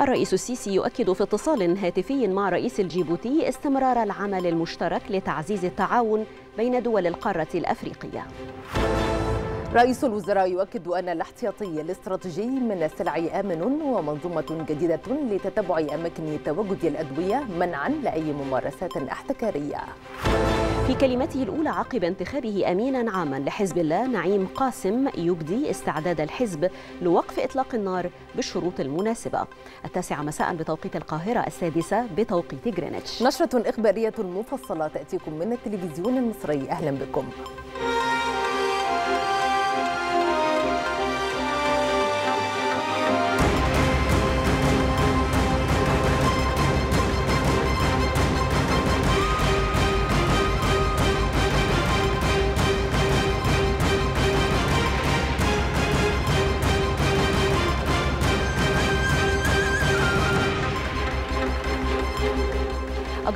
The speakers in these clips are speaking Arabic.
الرئيس السيسي يؤكد في اتصال هاتفي مع رئيس الجيبوتي استمرار العمل المشترك لتعزيز التعاون بين دول القارة الأفريقية رئيس الوزراء يؤكد أن الاحتياطي الاستراتيجي من السلع آمن ومنظومة جديدة لتتبع أماكن تواجد الأدوية منعا لأي ممارسات احتكارية في كلمته الأولى عقب انتخابه أمينا عاما لحزب الله نعيم قاسم يبدي استعداد الحزب لوقف إطلاق النار بالشروط المناسبة التاسعة مساء بتوقيت القاهرة السادسة بتوقيت جرينتش نشرة إخبارية مفصلة تأتيكم من التلفزيون المصري أهلا بكم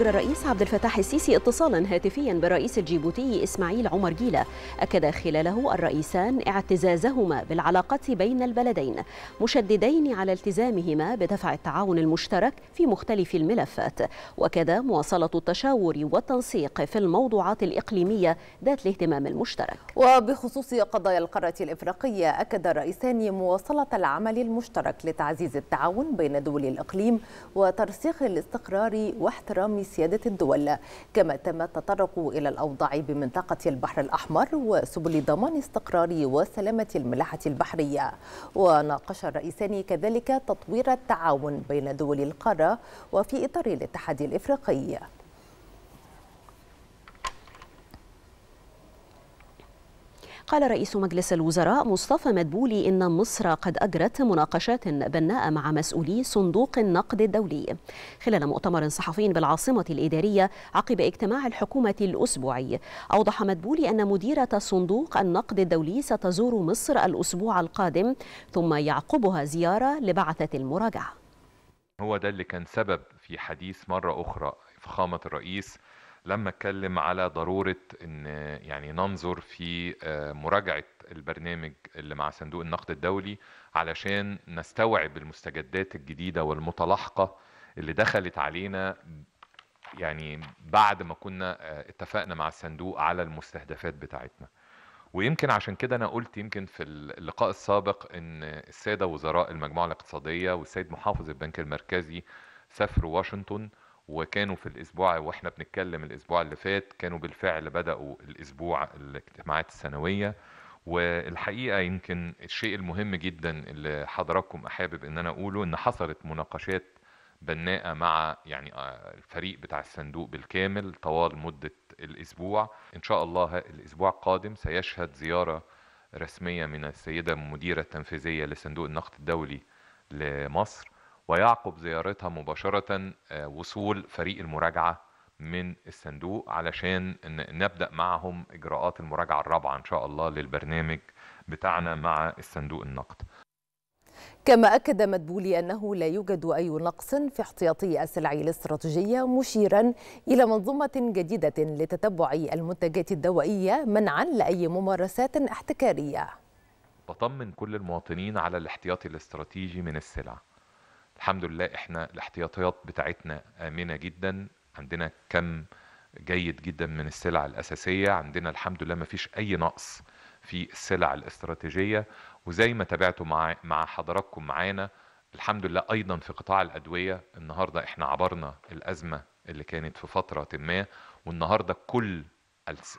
Gracias. Em عبد الفتاح السيسي اتصالا هاتفيا بالرئيس الجيبوتي إسماعيل عمر جيلة أكد خلاله الرئيسان اعتزازهما بالعلاقة بين البلدين مشددين على التزامهما بدفع التعاون المشترك في مختلف الملفات وكذا مواصلة التشاور والتنسيق في الموضوعات الإقليمية ذات الاهتمام المشترك وبخصوص قضايا القارة الإفريقية أكد الرئيسان مواصلة العمل المشترك لتعزيز التعاون بين دول الإقليم وترسيخ الاستقرار واحترام سيادة الدول كما تم التطرق إلى الأوضاع بمنطقة البحر الأحمر وسبل ضمان استقرار وسلامة الملاحة البحرية وناقش الرئيسان كذلك تطوير التعاون بين دول القارة وفي إطار الاتحاد الإفريقي قال رئيس مجلس الوزراء مصطفى مدبولي إن مصر قد أجرت مناقشات بناءة مع مسؤولي صندوق النقد الدولي خلال مؤتمر صحفي بالعاصمة الإدارية عقب اجتماع الحكومة الأسبوعي أوضح مدبولي أن مديرة صندوق النقد الدولي ستزور مصر الأسبوع القادم ثم يعقبها زيارة لبعثة المراجعة هو ده اللي كان سبب في حديث مرة أخرى فخامة الرئيس لما اتكلم على ضروره ان يعني ننظر في آه، مراجعه البرنامج اللي مع صندوق النقد الدولي علشان نستوعب المستجدات الجديده والمتلاحقه اللي دخلت علينا يعني بعد ما كنا آه، اتفقنا مع الصندوق على المستهدفات بتاعتنا ويمكن عشان كده انا قلت يمكن في اللقاء السابق ان الساده وزراء المجموعه الاقتصاديه والسيد محافظ البنك المركزي سافروا واشنطن وكانوا في الاسبوع واحنا بنتكلم الاسبوع اللي فات كانوا بالفعل بداوا الاسبوع الاجتماعات السنويه والحقيقه يمكن الشيء المهم جدا اللي حضراتكم حابب ان انا اقوله ان حصلت مناقشات بناءه مع يعني آه، الفريق بتاع الصندوق بالكامل طوال مده الاسبوع ان شاء الله الاسبوع القادم سيشهد زياره رسميه من السيده المديره التنفيذيه لصندوق النقد الدولي لمصر ويعقب زيارتها مباشرة آه، وصول فريق المراجعة من الصندوق علشان نبدأ معهم إجراءات المراجعة الرابعة إن شاء الله للبرنامج بتاعنا مع الصندوق النقد كما أكد مدبولي أنه لا يوجد أي نقص في احتياطي السلع الاستراتيجية مشيرا إلى منظومة جديدة لتتبع المنتجات الدوائية منعا لأي ممارسات احتكارية بطمن كل المواطنين على الاحتياطي الاستراتيجي من السلع الحمد لله احنا الاحتياطيات بتاعتنا امنه جدا عندنا كم جيد جدا من السلع الاساسيه عندنا الحمد لله ما فيش اي نقص في السلع الاستراتيجيه وزي ما تابعتوا مع مع حضراتكم معانا الحمد لله ايضا في قطاع الادويه النهارده احنا عبرنا الازمه اللي كانت في فتره ما والنهارده كل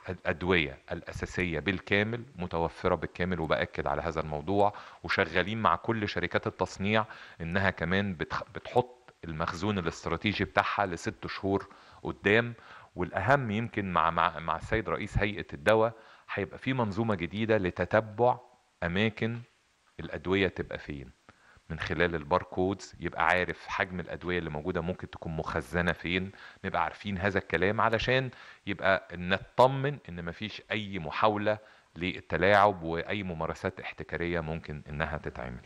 الأدوية الأساسية بالكامل متوفرة بالكامل وبأكد على هذا الموضوع وشغالين مع كل شركات التصنيع إنها كمان بتحط المخزون الاستراتيجي بتاعها لست شهور قدام والأهم يمكن مع, مع, مع السيد رئيس هيئة الدواء هيبقى في منظومة جديدة لتتبع أماكن الأدوية تبقى فين من خلال الباركودز يبقى عارف حجم الادويه اللي موجوده ممكن تكون مخزنه فين نبقى عارفين هذا الكلام علشان يبقى نطمن ان مفيش اي محاوله للتلاعب واي ممارسات احتكاريه ممكن انها تتعمل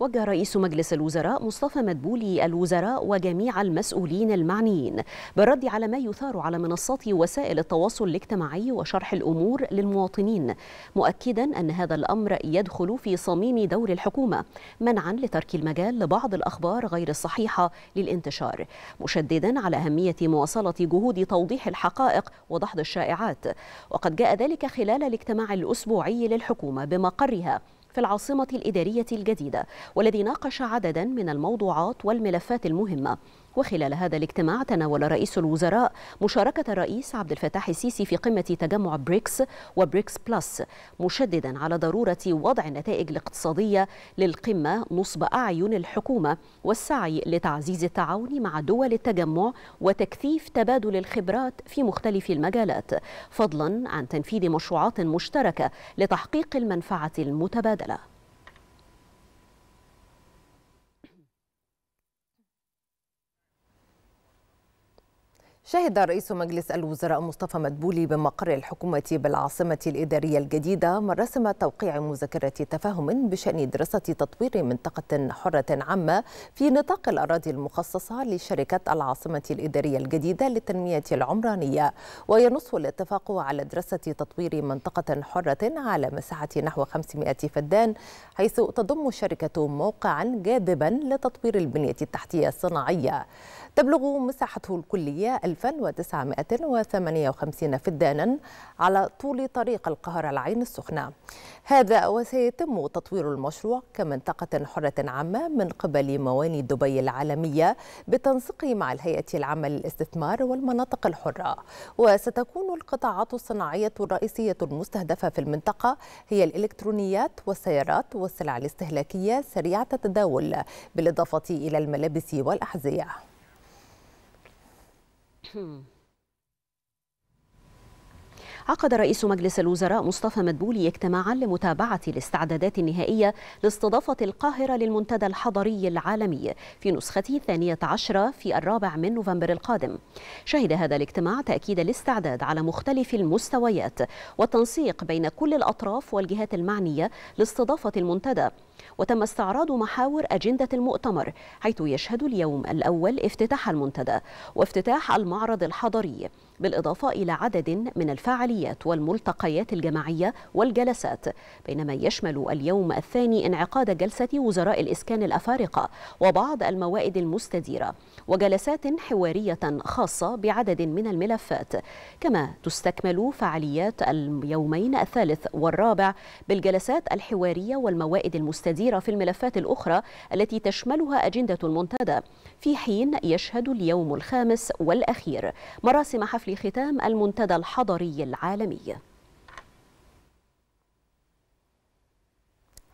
وجه رئيس مجلس الوزراء مصطفى مدبولي الوزراء وجميع المسؤولين المعنيين بالرد على ما يثار على منصات وسائل التواصل الاجتماعي وشرح الامور للمواطنين مؤكدا ان هذا الامر يدخل في صميم دور الحكومه منعا لترك المجال لبعض الاخبار غير الصحيحه للانتشار مشددا على اهميه مواصله جهود توضيح الحقائق ودحض الشائعات وقد جاء ذلك خلال الاجتماع الاسبوعي للحكومه بمقرها في العاصمة الإدارية الجديدة والذي ناقش عددا من الموضوعات والملفات المهمة وخلال هذا الاجتماع تناول رئيس الوزراء مشاركة الرئيس عبد الفتاح السيسي في قمة تجمع بريكس وبريكس بلس مشددا على ضرورة وضع النتائج الاقتصادية للقمة نصب أعين الحكومة والسعي لتعزيز التعاون مع دول التجمع وتكثيف تبادل الخبرات في مختلف المجالات فضلا عن تنفيذ مشروعات مشتركة لتحقيق المنفعة المتبادلة شهد رئيس مجلس الوزراء مصطفى مدبولي بمقر الحكومة بالعاصمة الإدارية الجديدة مراسم توقيع مذكرة تفاهم بشأن دراسة تطوير منطقة حرة عامة في نطاق الأراضي المخصصة لشركة العاصمة الإدارية الجديدة للتنمية العمرانية وينص الاتفاق على دراسة تطوير منطقة حرة على مساحة نحو 500 فدان حيث تضم الشركة موقعا جاذبا لتطوير البنية التحتية الصناعية تبلغ مساحته الكلية 1958 فدانا على طول طريق القاهرة العين السخنة هذا وسيتم تطوير المشروع كمنطقة حرة عامة من قبل مواني دبي العالمية بالتنسيق مع الهيئة العامة للاستثمار والمناطق الحرة وستكون القطاعات الصناعية الرئيسية المستهدفة في المنطقة هي الإلكترونيات والسيارات والسلع الاستهلاكية سريعة التداول بالإضافة إلى الملابس والأحذية Hmm. عقد رئيس مجلس الوزراء مصطفى مدبولي اجتماعا لمتابعة الاستعدادات النهائية لاستضافة القاهرة للمنتدى الحضري العالمي في نسخته الثانية عشرة في الرابع من نوفمبر القادم شهد هذا الاجتماع تأكيد الاستعداد على مختلف المستويات والتنسيق بين كل الأطراف والجهات المعنية لاستضافة المنتدى وتم استعراض محاور أجندة المؤتمر حيث يشهد اليوم الأول افتتاح المنتدى وافتتاح المعرض الحضري بالإضافة إلى عدد من الفعاليات والملتقيات الجماعية والجلسات بينما يشمل اليوم الثاني انعقاد جلسة وزراء الإسكان الأفارقة وبعض الموائد المستديرة وجلسات حوارية خاصة بعدد من الملفات كما تستكمل فعاليات اليومين الثالث والرابع بالجلسات الحوارية والموائد المستديرة في الملفات الأخرى التي تشملها أجندة المنتدى في حين يشهد اليوم الخامس والأخير مراسم حفل ختام المنتدى الحضري العالمي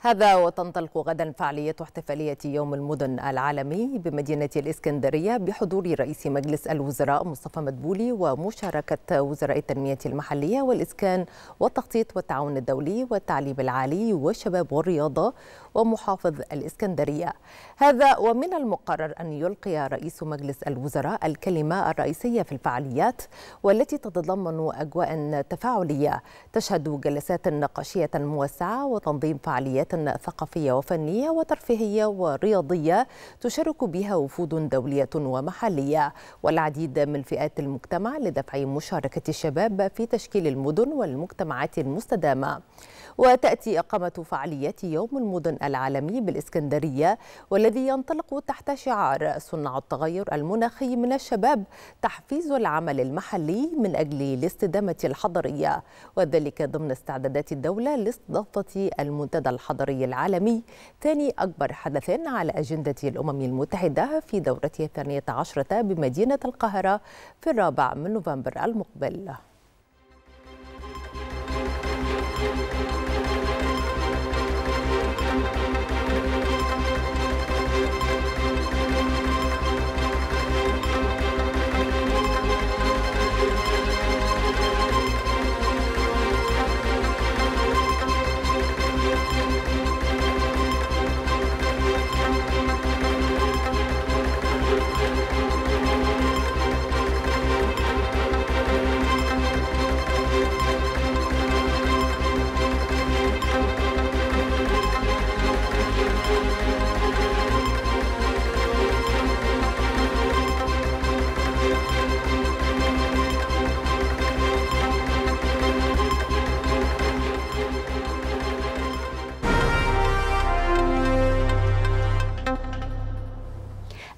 هذا وتنطلق غدا فعالية احتفالية يوم المدن العالمي بمدينة الإسكندرية بحضور رئيس مجلس الوزراء مصطفى مدبولي ومشاركة وزراء التنمية المحلية والإسكان والتخطيط والتعاون الدولي والتعليم العالي والشباب والرياضة ومحافظ الإسكندرية هذا ومن المقرر أن يلقي رئيس مجلس الوزراء الكلمة الرئيسية في الفعاليات والتي تتضمن أجواء تفاعلية تشهد جلسات نقاشية موسعة وتنظيم فعاليات ثقافية وفنية وترفيهية ورياضية تشارك بها وفود دولية ومحلية والعديد من فئات المجتمع لدفع مشاركة الشباب في تشكيل المدن والمجتمعات المستدامة وتأتي إقامة فعالية يوم المدن العالمي بالإسكندرية والذي ينطلق تحت شعار صنع التغير المناخي من الشباب تحفيز العمل المحلي من أجل الاستدامة الحضرية وذلك ضمن استعدادات الدولة لاستضافة المنتدى الحضري العالمي ثاني أكبر حدث على أجندة الأمم المتحدة في دورته الثانية عشرة بمدينة القاهرة في الرابع من نوفمبر المقبل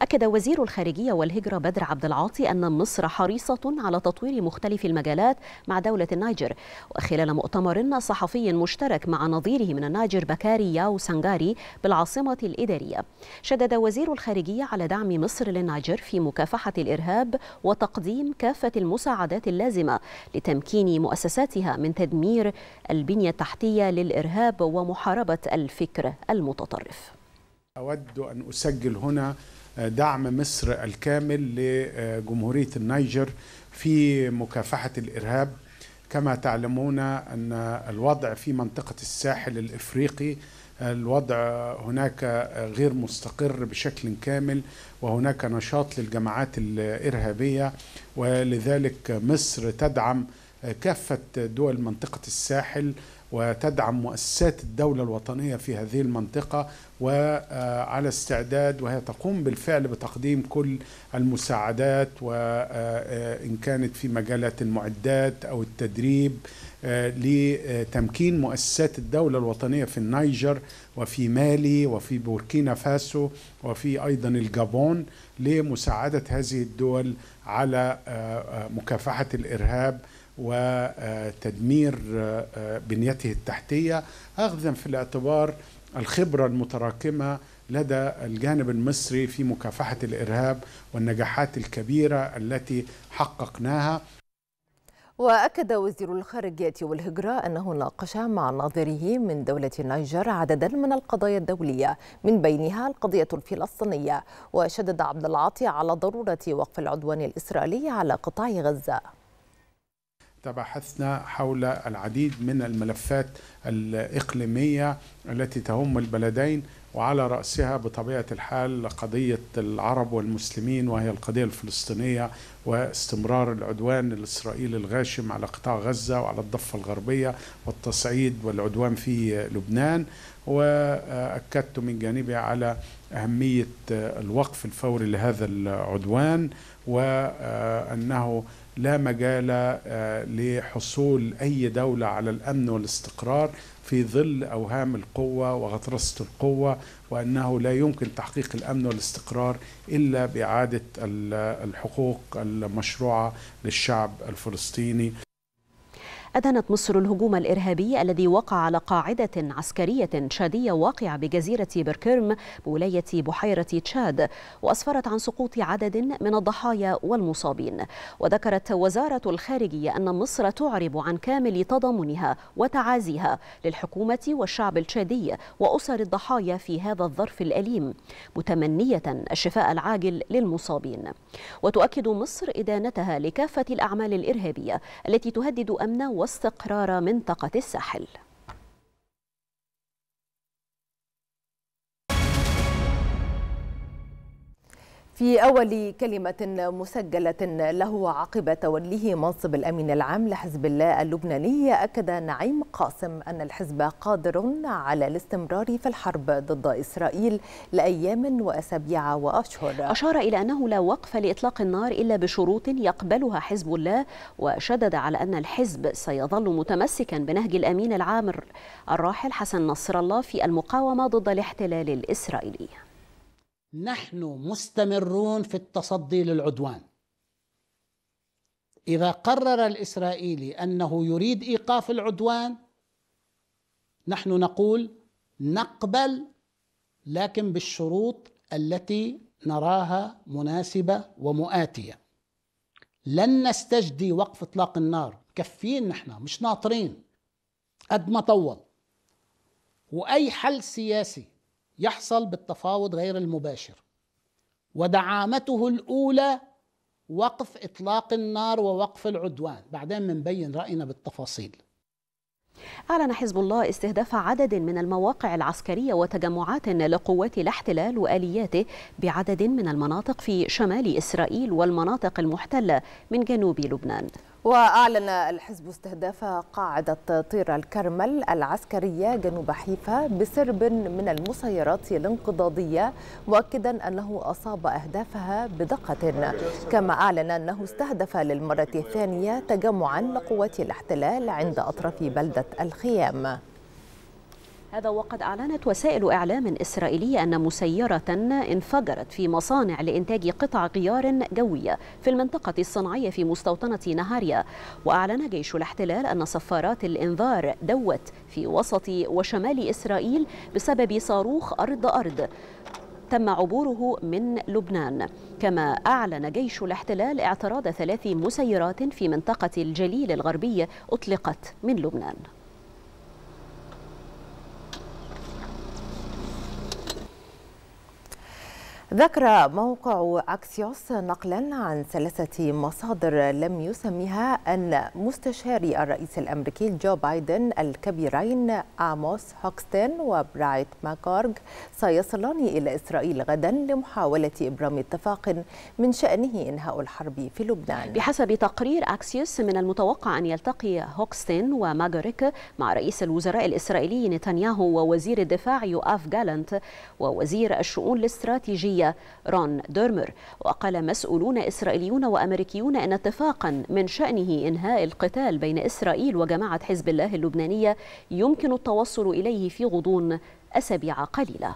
أكد وزير الخارجية والهجرة بدر عبد العاطي أن مصر حريصة على تطوير مختلف المجالات مع دولة النيجر وخلال مؤتمر صحفي مشترك مع نظيره من النيجر بكاري ياو سانجاري بالعاصمة الإدارية شدد وزير الخارجية على دعم مصر للنيجر في مكافحة الإرهاب وتقديم كافة المساعدات اللازمة لتمكين مؤسساتها من تدمير البنية التحتية للإرهاب ومحاربة الفكر المتطرف أود أن أسجل هنا دعم مصر الكامل لجمهورية النيجر في مكافحة الإرهاب كما تعلمون أن الوضع في منطقة الساحل الإفريقي الوضع هناك غير مستقر بشكل كامل وهناك نشاط للجماعات الإرهابية ولذلك مصر تدعم كافة دول منطقة الساحل وتدعم مؤسسات الدولة الوطنية في هذه المنطقة وعلى استعداد وهي تقوم بالفعل بتقديم كل المساعدات وإن آه، كانت في مجالات المعدات أو التدريب آه، لتمكين مؤسسات الدولة الوطنية في النيجر وفي مالي وفي بوركينا فاسو وفي أيضا الجابون لمساعدة هذه الدول على آه، مكافحة الإرهاب وتدمير آه، بنيته التحتية أخذا في الاعتبار الخبرة المتراكمة لدى الجانب المصري في مكافحة الإرهاب والنجاحات الكبيرة التي حققناها وأكد وزير الخارجية والهجرة أنه ناقش مع ناظره من دولة النيجر عددا من القضايا الدولية من بينها القضية الفلسطينية وشدد عبد العاطي على ضرورة وقف العدوان الإسرائيلي على قطاع غزة تباحثنا حول العديد من الملفات الإقليمية التي تهم البلدين وعلى رأسها بطبيعة الحال قضية العرب والمسلمين وهي القضية الفلسطينية واستمرار العدوان الإسرائيلي الغاشم على قطاع غزة وعلى الضفة الغربية والتصعيد والعدوان في لبنان وأكدت من جانبي على أهمية الوقف الفوري لهذا العدوان وأنه لا مجال آه، لحصول أي دولة على الأمن والاستقرار في ظل أوهام القوة وغطرسة القوة وأنه لا يمكن تحقيق الأمن والاستقرار إلا بإعادة الحقوق المشروعة للشعب الفلسطيني أدانت مصر الهجوم الإرهابي الذي وقع على قاعدة عسكرية تشادية واقعة بجزيرة بركيرم بولاية بحيرة تشاد وأسفرت عن سقوط عدد من الضحايا والمصابين وذكرت وزارة الخارجية أن مصر تعرب عن كامل تضامنها وتعازيها للحكومة والشعب التشادي وأسر الضحايا في هذا الظرف الأليم متمنية الشفاء العاجل للمصابين وتؤكد مصر إدانتها لكافة الأعمال الإرهابية التي تهدد أمن واستقرار منطقة الساحل في أول كلمة مسجلة له عقب توليه منصب الأمين العام لحزب الله اللبناني أكد نعيم قاسم أن الحزب قادر على الاستمرار في الحرب ضد إسرائيل لأيام وأسابيع وأشهر أشار إلى أنه لا وقف لإطلاق النار إلا بشروط يقبلها حزب الله وشدد على أن الحزب سيظل متمسكا بنهج الأمين العام الراحل حسن نصر الله في المقاومة ضد الاحتلال الإسرائيلي نحن مستمرون في التصدي للعدوان اذا قرر الاسرائيلي انه يريد ايقاف العدوان نحن نقول نقبل لكن بالشروط التي نراها مناسبه ومؤاتيه لن نستجدي وقف اطلاق النار كفين نحن مش ناطرين قد ما طول واي حل سياسي يحصل بالتفاوض غير المباشر ودعامته الاولى وقف اطلاق النار ووقف العدوان بعدين بنبين راينا بالتفاصيل أعلن حزب الله استهداف عدد من المواقع العسكرية وتجمعات لقوات الاحتلال وآلياته بعدد من المناطق في شمال إسرائيل والمناطق المحتلة من جنوب لبنان وأعلن الحزب استهداف قاعدة طير الكرمل العسكرية جنوب حيفا بسرب من المسيرات الانقضاضية مؤكدا أنه أصاب أهدافها بدقة كما أعلن أنه استهدف للمرة الثانية تجمعا لقوات الاحتلال عند أطراف بلدة الخيام هذا وقد أعلنت وسائل إعلام إسرائيلية أن مسيرة انفجرت في مصانع لإنتاج قطع غيار جوية في المنطقة الصناعية في مستوطنة نهاريا وأعلن جيش الاحتلال أن صفارات الإنذار دوت في وسط وشمال إسرائيل بسبب صاروخ أرض أرض تم عبوره من لبنان كما أعلن جيش الاحتلال اعتراض ثلاث مسيرات في منطقة الجليل الغربية أطلقت من لبنان ذكر موقع أكسيوس نقلا عن ثلاثة مصادر لم يسميها أن مستشاري الرئيس الأمريكي جو بايدن الكبيرين آموس هوكستن وبرايت ماكارغ سيصلان إلى إسرائيل غدا لمحاولة إبرام اتفاق من شأنه إنهاء الحرب في لبنان بحسب تقرير أكسيوس من المتوقع أن يلتقي هوكستن وماجوريك مع رئيس الوزراء الإسرائيلي نتنياهو ووزير الدفاع يؤاف جالنت ووزير الشؤون الاستراتيجية رون ديرمر وقال مسؤولون إسرائيليون وأمريكيون أن اتفاقا من شأنه إنهاء القتال بين إسرائيل وجماعة حزب الله اللبنانية يمكن التوصل إليه في غضون أسابيع قليلة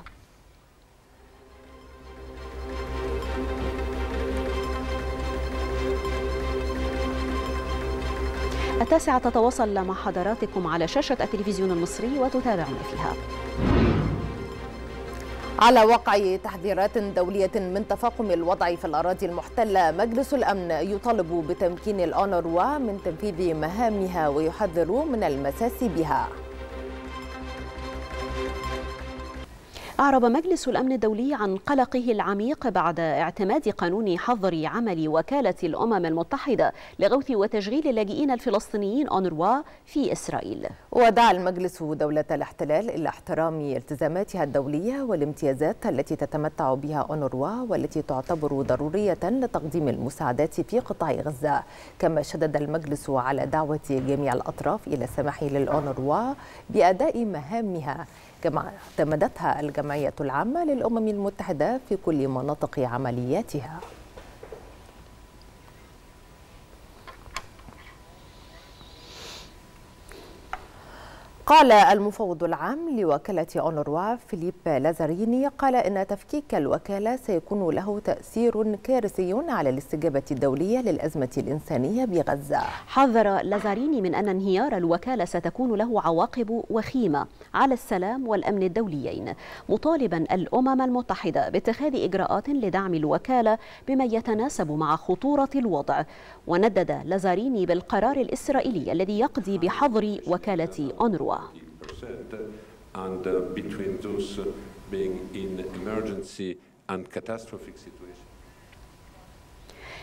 التاسعة تتواصل مع حضراتكم على شاشة التلفزيون المصري وتتابعون فيها على وقع تحذيرات دولية من تفاقم الوضع في الأراضي المحتلة مجلس الأمن يطالب بتمكين الأونروا من تنفيذ مهامها ويحذر من المساس بها أعرب مجلس الأمن الدولي عن قلقه العميق بعد اعتماد قانون حظر عمل وكالة الأمم المتحدة لغوث وتشغيل اللاجئين الفلسطينيين أونروا في إسرائيل ودعا المجلس دولة الاحتلال إلى احترام التزاماتها الدولية والامتيازات التي تتمتع بها أونروا والتي تعتبر ضرورية لتقديم المساعدات في قطاع غزة كما شدد المجلس على دعوة جميع الأطراف إلى السماح للأونروا بأداء مهامها كما اعتمدتها الجمعية العامة للأمم المتحدة في كل مناطق عملياتها قال المفوض العام لوكالة أونروا فيليب لازاريني قال إن تفكيك الوكالة سيكون له تأثير كارثي على الاستجابة الدولية للأزمة الإنسانية بغزة حذر لازاريني من أن انهيار الوكالة ستكون له عواقب وخيمة على السلام والأمن الدوليين مطالبا الأمم المتحدة باتخاذ إجراءات لدعم الوكالة بما يتناسب مع خطورة الوضع وندد لازاريني بالقرار الإسرائيلي الذي يقضي بحظر وكالة أونروا Uh, uh,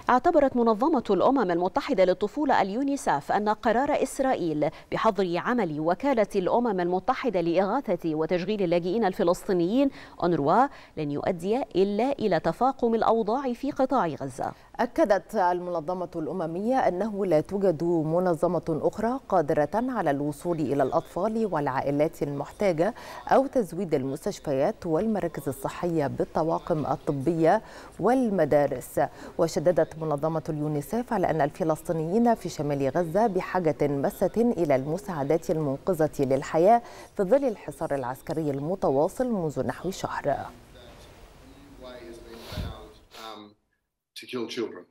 اعتبرت منظمة الأمم المتحدة للطفولة اليونيساف أن قرار إسرائيل بحظر عمل وكالة الأمم المتحدة لإغاثة وتشغيل اللاجئين الفلسطينيين أونروا لن يؤدي إلا إلى تفاقم الأوضاع في قطاع غزة أكدت المنظمة الأممية أنه لا توجد منظمة أخرى قادرة على الوصول إلى الأطفال والعائلات المحتاجة أو تزويد المستشفيات والمراكز الصحية بالطواقم الطبية والمدارس وشددت منظمة اليونيسف على أن الفلسطينيين في شمال غزة بحاجة مسة إلى المساعدات المنقذة للحياة في ظل الحصار العسكري المتواصل منذ نحو شهر to kill children.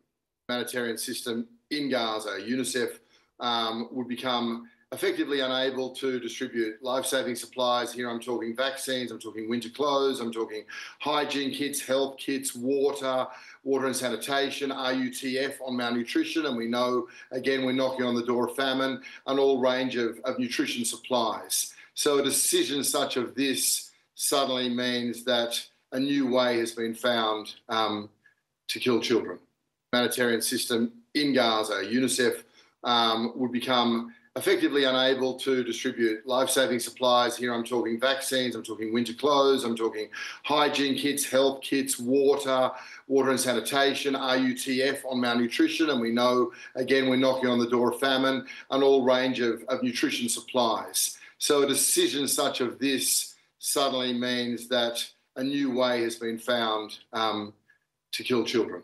Humanitarian system in Gaza, UNICEF um, would become effectively unable to distribute life-saving supplies. Here I'm talking vaccines, I'm talking winter clothes, I'm talking hygiene kits, health kits, water, water and sanitation, RUTF on malnutrition, and we know, again, we're knocking on the door of famine, and all range of, of nutrition supplies. So a decision such as this suddenly means that a new way has been found um, to kill children. Humanitarian system in Gaza, UNICEF um, would become effectively unable to distribute life saving supplies. Here I'm talking vaccines, I'm talking winter clothes, I'm talking hygiene kits, health kits, water, water and sanitation, RUTF on malnutrition. And we know, again, we're knocking on the door of famine and all range of, of nutrition supplies. So a decision such as this suddenly means that a new way has been found um, to kill children.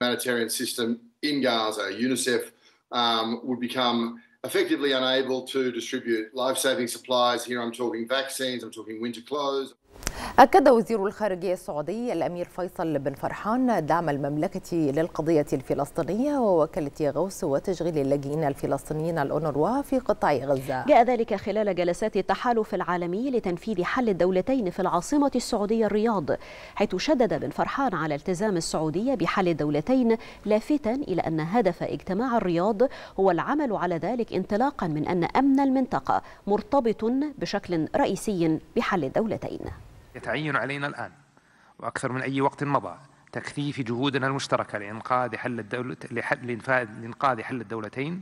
Humanitarian system in Gaza, UNICEF um, would become effectively unable to distribute life saving supplies. Here I'm talking vaccines, I'm talking winter clothes. أكد وزير الخارجية السعودي الأمير فيصل بن فرحان دعم المملكة للقضية الفلسطينية ووكالة غوص وتشغيل اللاجئين الفلسطينيين الأونروا في قطاع غزة جاء ذلك خلال جلسات التحالف العالمي لتنفيذ حل الدولتين في العاصمة السعودية الرياض حيث شدد بن فرحان على التزام السعودية بحل الدولتين لافتا إلى أن هدف اجتماع الرياض هو العمل على ذلك انطلاقا من أن أمن المنطقة مرتبط بشكل رئيسي بحل الدولتين يتعين علينا الآن وأكثر من أي وقت مضى تكثيف جهودنا المشتركة لإنقاذ حل الدولة لإنقاذ حل الدولتين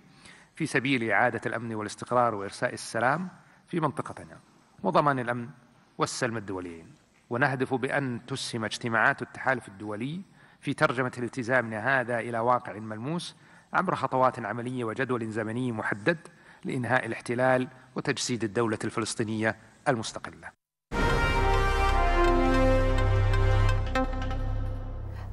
في سبيل إعادة الأمن والاستقرار وإرساء السلام في منطقتنا وضمان الأمن والسلم الدوليين ونهدف بأن تسهم اجتماعات التحالف الدولي في ترجمة التزامنا هذا إلى واقع ملموس عبر خطوات عملية وجدول زمني محدد لإنهاء الاحتلال وتجسيد الدولة الفلسطينية المستقلة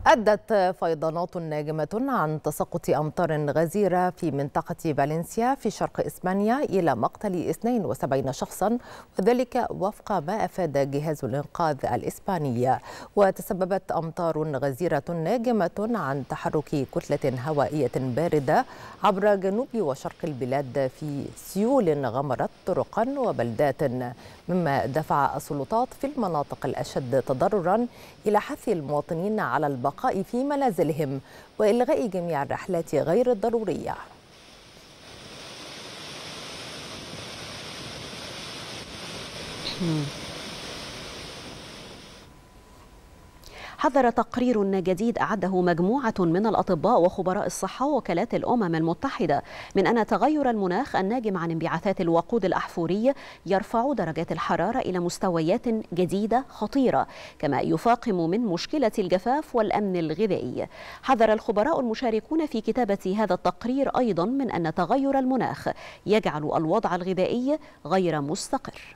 أدت فيضانات ناجمة عن تساقط أمطار غزيرة في منطقة فالنسيا في شرق إسبانيا إلى مقتل 72 شخصا وذلك وفق ما أفاد جهاز الإنقاذ الإسباني وتسببت أمطار غزيرة ناجمة عن تحرك كتلة هوائية باردة عبر جنوب وشرق البلاد في سيول غمرت طرقا وبلدات مما دفع السلطات في المناطق الأشد تضررا إلى حث المواطنين على البقاء في منازلهم وإلغاء جميع الرحلات غير الضرورية Hmm. حذر تقرير جديد أعده مجموعة من الأطباء وخبراء الصحة ووكالات الأمم المتحدة من أن تغير المناخ الناجم عن انبعاثات الوقود الأحفوري يرفع درجات الحرارة إلى مستويات جديدة خطيرة كما يفاقم من مشكلة الجفاف والأمن الغذائي حذر الخبراء المشاركون في كتابة هذا التقرير أيضا من أن تغير المناخ يجعل الوضع الغذائي غير مستقر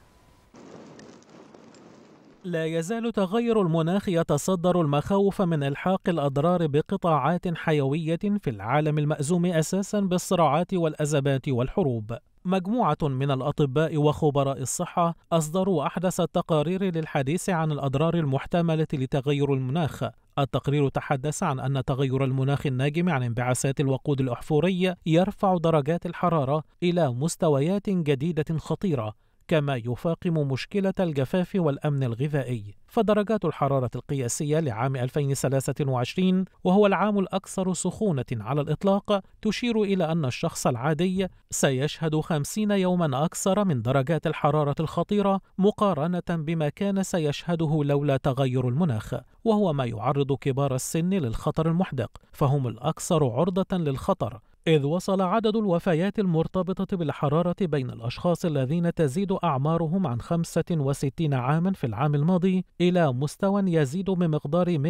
لا يزال تغير المناخ يتصدر المخاوف من الحاق الاضرار بقطاعات حيويه في العالم المازوم اساسا بالصراعات والازمات والحروب مجموعة من الأطباء وخبراء الصحة أصدروا أحدث التقارير للحديث عن الأضرار المحتملة لتغير المناخ التقرير تحدث عن أن تغير المناخ الناجم عن انبعاثات الوقود الأحفوري يرفع درجات الحرارة إلى مستويات جديدة خطيرة كما يفاقم مشكلة الجفاف والأمن الغذائي فدرجات الحرارة القياسية لعام 2023 وهو العام الأكثر سخونة على الإطلاق تشير إلى أن الشخص العادي سيشهد 50 يوما أكثر من درجات الحرارة الخطيرة مقارنة بما كان سيشهده لولا تغير المناخ وهو ما يعرض كبار السن للخطر المحدق فهم الأكثر عرضة للخطر إذ وصل عدد الوفيات المرتبطة بالحرارة بين الأشخاص الذين تزيد أعمارهم عن 65 عاما في العام الماضي إلى مستوى يزيد بمقدار 167%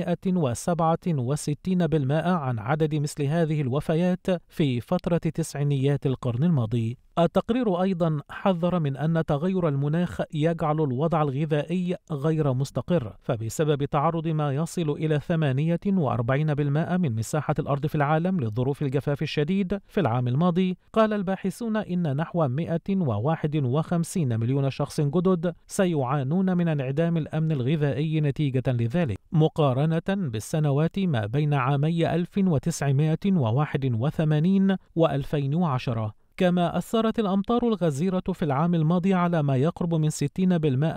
عن عدد مثل هذه الوفيات في فترة تسعينيات القرن الماضي. التقرير أيضا حذر من أن تغير المناخ يجعل الوضع الغذائي غير مستقر فبسبب تعرض ما يصل إلى 48% من مساحة الأرض في العالم لظروف الجفاف الشديد الجديد في العام الماضي قال الباحثون إن نحو 151 مليون شخص جدد سيعانون من انعدام الأمن الغذائي نتيجة لذلك مقارنة بالسنوات ما بين عامي 1981 و 2010 كما أثرت الأمطار الغزيرة في العام الماضي على ما يقرب من 60%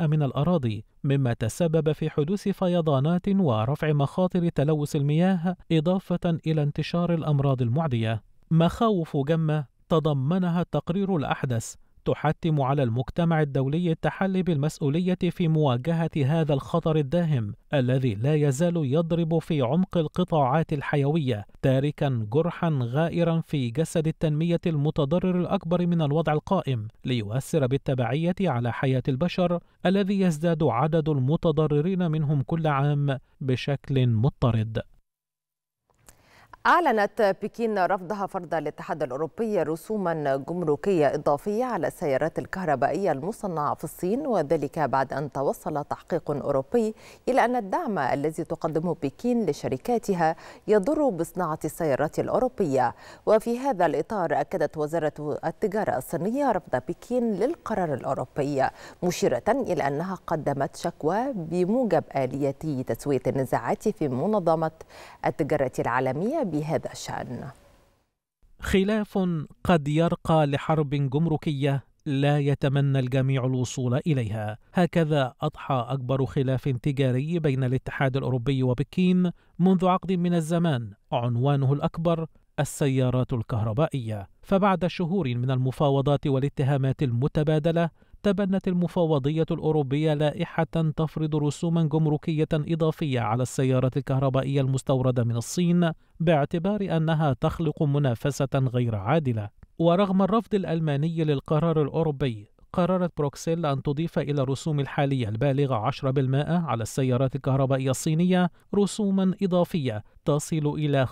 من الأراضي، مما تسبب في حدوث فيضانات ورفع مخاطر تلوث المياه، إضافة إلى انتشار الأمراض المعدية. مخاوف جمة تضمنها التقرير الأحدث تحتم على المجتمع الدولي التحلي بالمسؤولية في مواجهة هذا الخطر الداهم الذي لا يزال يضرب في عمق القطاعات الحيوية تاركا جرحا غائرا في جسد التنمية المتضرر الأكبر من الوضع القائم ليؤثر بالتبعية على حياة البشر الذي يزداد عدد المتضررين منهم كل عام بشكل مضطرد أعلنت بكين رفضها فرض الاتحاد الأوروبي رسوما جمركية إضافية على السيارات الكهربائية المصنعة في الصين وذلك بعد أن توصل تحقيق أوروبي إلى أن الدعم الذي تقدمه بكين لشركاتها يضر بصناعة السيارات الأوروبية وفي هذا الإطار أكدت وزارة التجارة الصينية رفض بكين للقرار الأوروبي مشيرة إلى أنها قدمت شكوى بموجب آلية تسوية النزاعات في منظمة التجارة العالمية بهذا الشأن خلاف قد يرقى لحرب جمركية لا يتمنى الجميع الوصول إليها هكذا أضحى أكبر خلاف تجاري بين الاتحاد الأوروبي وبكين منذ عقد من الزمان عنوانه الأكبر السيارات الكهربائية فبعد شهور من المفاوضات والاتهامات المتبادلة تبنت المفوضية الأوروبية لائحة تفرض رسوما جمركية إضافية على السيارات الكهربائية المستوردة من الصين باعتبار أنها تخلق منافسة غير عادلة ورغم الرفض الألماني للقرار الأوروبي قررت بروكسل أن تضيف إلى الرسوم الحالية البالغة 10% على السيارات الكهربائية الصينية رسوما إضافية تصل إلى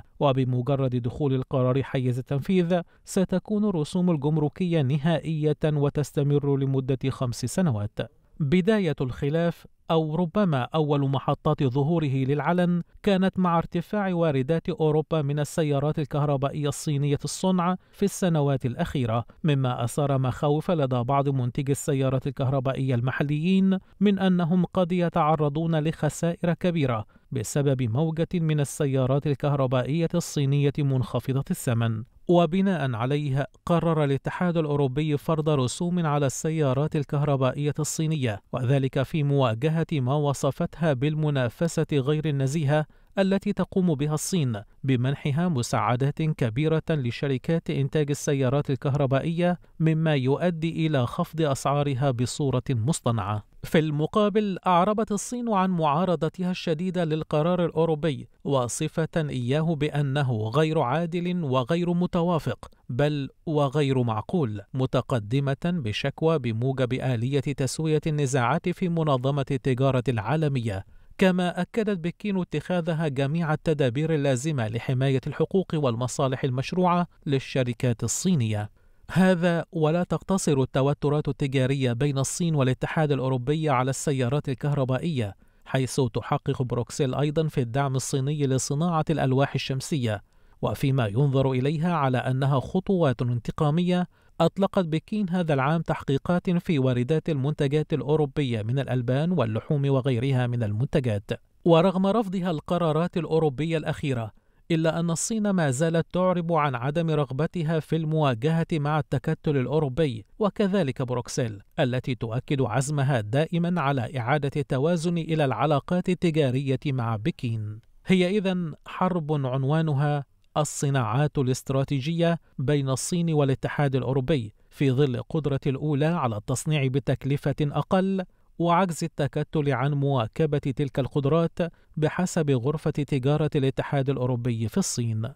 35% وبمجرد دخول القرار حيز التنفيذ ستكون الرسوم الجمركية نهائية وتستمر لمدة خمس سنوات بداية الخلاف أو ربما أول محطات ظهوره للعلن كانت مع ارتفاع واردات أوروبا من السيارات الكهربائية الصينية الصنع في السنوات الأخيرة مما أثار مخاوف لدى بعض منتجي السيارات الكهربائية المحليين من أنهم قد يتعرضون لخسائر كبيرة بسبب موجة من السيارات الكهربائية الصينية منخفضة الثمن وبناء عليه قرر الاتحاد الأوروبي فرض رسوم على السيارات الكهربائية الصينية وذلك في مواجهة جهة ما وصفتها بالمنافسة غير النزيهة التي تقوم بها الصين بمنحها مساعدات كبيرة لشركات إنتاج السيارات الكهربائية مما يؤدي إلى خفض أسعارها بصورة مصطنعة في المقابل أعربت الصين عن معارضتها الشديدة للقرار الأوروبي وصفة إياه بأنه غير عادل وغير متوافق بل وغير معقول متقدمة بشكوى بموجب آلية تسوية النزاعات في منظمة التجارة العالمية كما أكدت بكين اتخاذها جميع التدابير اللازمة لحماية الحقوق والمصالح المشروعة للشركات الصينية هذا ولا تقتصر التوترات التجارية بين الصين والاتحاد الأوروبي على السيارات الكهربائية، حيث تحقق بروكسل أيضا في الدعم الصيني لصناعة الألواح الشمسية، وفيما ينظر إليها على أنها خطوات انتقامية أطلقت بكين هذا العام تحقيقات في واردات المنتجات الأوروبية من الألبان واللحوم وغيرها من المنتجات. ورغم رفضها القرارات الأوروبية الأخيرة، إلا أن الصين ما زالت تعرب عن عدم رغبتها في المواجهة مع التكتل الأوروبي وكذلك بروكسل التي تؤكد عزمها دائما على إعادة التوازن إلى العلاقات التجارية مع بكين هي إذا حرب عنوانها الصناعات الاستراتيجية بين الصين والاتحاد الأوروبي في ظل قدرة الأولى على التصنيع بتكلفة أقل وعجز التكتل عن مواكبة تلك القدرات بحسب غرفة تجارة الاتحاد الأوروبي في الصين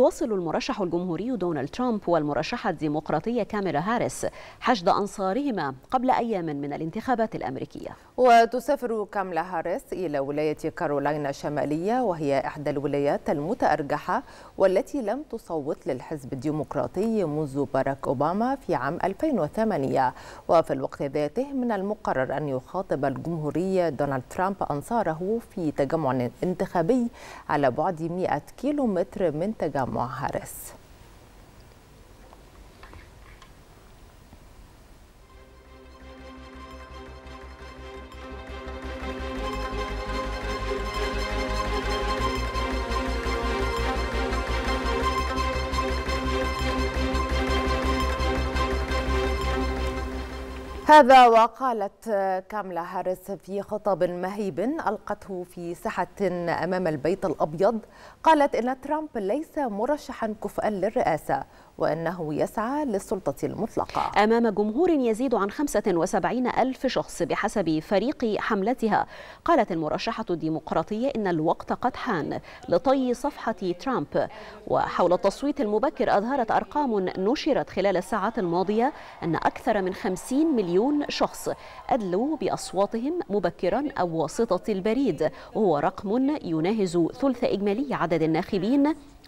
يواصل المرشح الجمهوري دونالد ترامب والمرشحة الديمقراطية كاميرا هاريس حشد أنصارهما قبل أيام من الانتخابات الأمريكية وتسافر كاملا هاريس إلى ولاية كارولاينا الشمالية وهي إحدى الولايات المتأرجحة والتي لم تصوت للحزب الديمقراطي منذ باراك أوباما في عام 2008 وفي الوقت ذاته من المقرر أن يخاطب الجمهورية دونالد ترامب أنصاره في تجمع انتخابي على بعد 100 كيلومتر من تجمع هاريس هذا وقالت كاملا هاريس في خطاب مهيب ألقته في ساحة أمام البيت الأبيض قالت إن ترامب ليس مرشحا كفءا للرئاسة وأنه يسعى للسلطة المطلقة أمام جمهور يزيد عن 75 ألف شخص بحسب فريق حملتها قالت المرشحة الديمقراطية إن الوقت قد حان لطي صفحة ترامب وحول التصويت المبكر أظهرت أرقام نشرت خلال الساعات الماضية أن أكثر من 50 مليون شخص أدلوا بأصواتهم مبكرا أو واسطة البريد وهو رقم يناهز ثلث إجمالي عدد الناخبين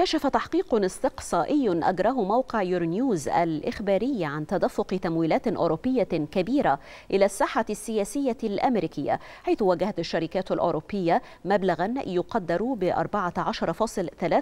كشف تحقيق استقصائي أجره موقع يورنيوز الإخباري عن تدفق تمويلات أوروبية كبيرة إلى الساحة السياسية الأمريكية حيث وجهت الشركات الأوروبية مبلغا يقدر ب